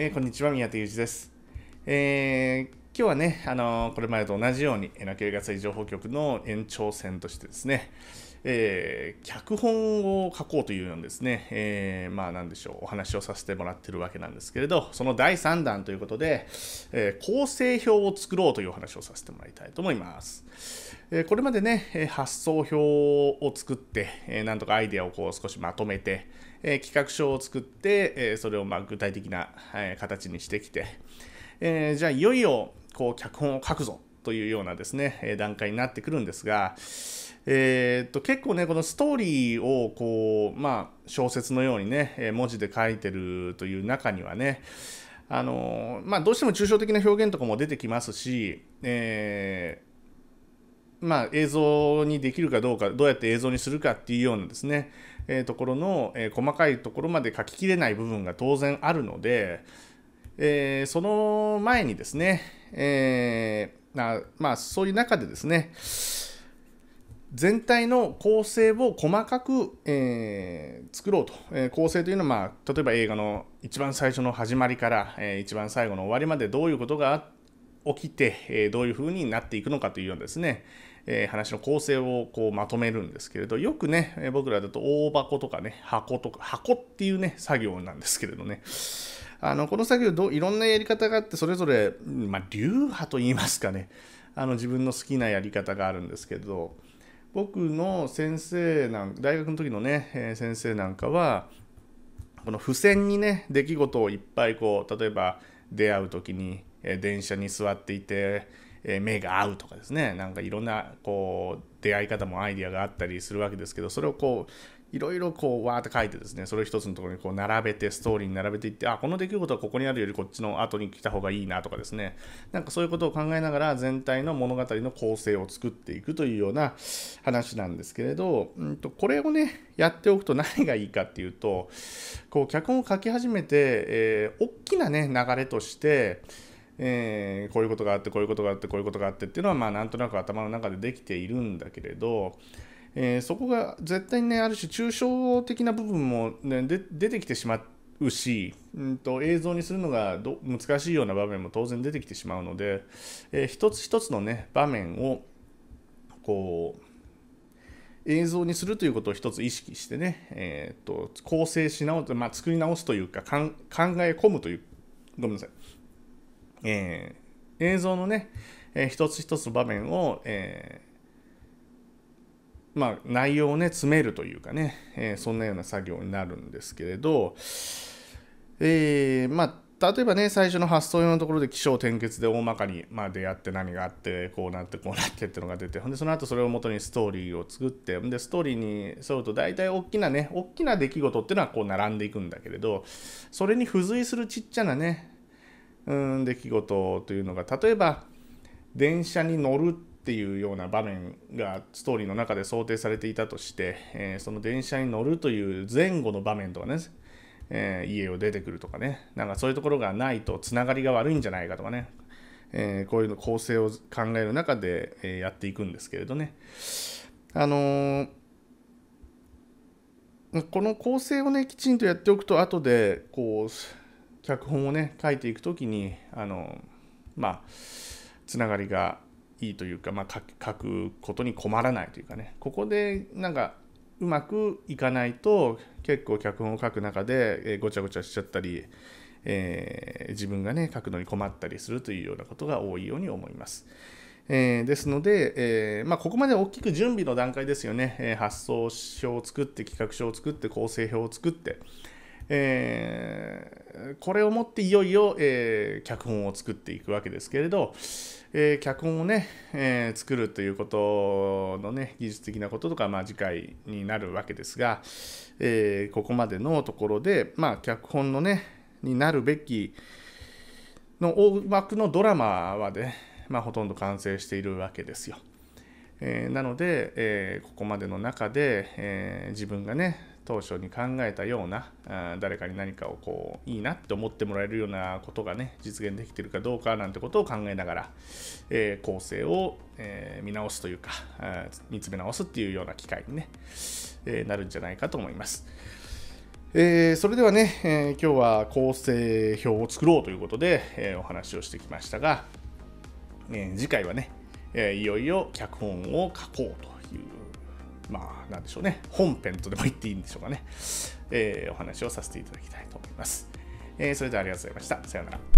えー、こんにちは、宮田裕二です。えー、今日はね、あのー、これまでと同じように、えー、野球がつい情報局の延長線としてですね、えー、脚本を書こうというようなですね、えー、まあ何でしょう、お話をさせてもらってるわけなんですけれど、その第3弾ということで、えー、構成表を作ろうというお話をさせてもらいたいと思います。えこれまでね、発想表を作って、えなんとかアイデアをこう少しまとめて、え企画書を作って、えそれをま具体的な、形にしてきて、えじゃあいよいよこう脚本を書くぞというようなですね、段階になってくるんですが、えー、っと結構ねこのストーリーをこう、まあ、小説のようにね文字で書いてるという中にはねあのまあ、どうしても抽象的な表現とかも出てきますし、えー、まあ、映像にできるかどうかどうやって映像にするかっていうようなですね、えー、ところの、えー、細かいところまで書ききれない部分が当然あるので、えその前にですね、えーまあ、そういう中でですね、全体の構成を細かく、えー、作ろうと、えー、構成というのは、まあ、例えば映画の一番最初の始まりから、えー、一番最後の終わりまでどういうことが起きて、えどういうふうになっていくのかというようなですね、え話の構成をこうまとめるんですけれどよくね、え僕らだと大箱とかね箱とか箱っていうね作業なんですけれどねあのこの作業どいろんなやり方があってそれぞれ、まあ、流派といいますかねあの自分の好きなやり方があるんですけれど僕の先生なん大学の時のね、えー、先生なんかはこの付箋にね出来事をいっぱいこう例えば出会う時に、えー、電車に座っていて目が合うとかですねなんかいろんなこう出会い方もアイディアがあったりするわけですけどそれをこういろいろこうわーって書いてですねそれを一つのところにこう並べてストーリーに並べていってあこの出来事はここにあるよりこっちの後に来た方がいいなとかですねなんかそういうことを考えながら全体の物語の構成を作っていくというような話なんですけれど、うん、とこれをねやっておくと何がいいかっていうとこう脚本を書き始めて、えー、大きなね流れとしてえー、こういうことがあってこういうことがあってこういうことがあってっていうのはまあなんとなく頭の中でできているんだけれど、えー、そこが絶対にねある種抽象的な部分も、ね、で出てきてしまうし、うんと、映像にするのがど難しいような場面も当然出てきてしまうので、えー、一つ一つのね場面をこう映像にするということを一つ意識してね、えーと、構成し直す、まあ、作り直すというか考え込むというごめんなさいえー、映像のね、えー、一つ一つ場面を、えー、まあ、内容をね詰めるというかね、えそんなような作業になるんですけれど、えまあ、例えばね最初の発想用のところで起承転結で大まかに、まあ、出会って何があってこうなってこうなってっていうのが出てほんでその後それをもとにストーリーを作ってでストーリーに沿うと大体大きなね大きな出来事っていうのはこう並んでいくんだけれどそれに付随するちっちゃなねうん出来事というのが例えば電車に乗るっていうような場面がストーリーの中で想定されていたとして、えー、その電車に乗るという前後の場面とかね、えー、家を出てくるとかねなんかそういうところがないとつながりが悪いんじゃないかとかね、えー、こういうの構成を考える中で、えやっていくんですけれどねあのこの構成をねきちんとやっておくと後でこう脚本をね書いていく時にあのまあつながりがいいというか、まあ、書くことに困らないというかねここでなんかうまくいかないと結構脚本を書く中で、えごちゃごちゃしちゃったり、えー、自分がね書くのに困ったりするというようなことが多いように思います。えー、ですので、えー、まあ、ここまで大きく準備の段階ですよね、えー、発想表を作って企画書を作って構成表を作って、えー、これをもっていよいよ、えー、脚本を作っていくわけですけれど、えー、脚本をね、え作るということのね技術的なこととか、まあ、次回になるわけですが、えここまでのところで、まあ、脚本のねになるべきの大枠のドラマはね、まあ、ほとんど完成しているわけですよ。えー、なので、えー、ここまでの中で、えー、自分がね当初に考えたような誰かに何かをこういいなって思ってもらえるようなことがね実現できてるかどうかなんてことを考えながら、えー、構成を、えー、見直すというか見つめ直すっていうような機会に、ねえー、なるんじゃないかと思います。えー、それではね、えー、今日は構成表を作ろうということで、えー、お話をしてきましたが、え次回はね、えいよいよ脚本を書こうとまあ、なんでしょうね、本編とでも言っていいんでしょうかね、えー、お話をさせていただきたいと思います。えー、それではありがとうございました。さようなら。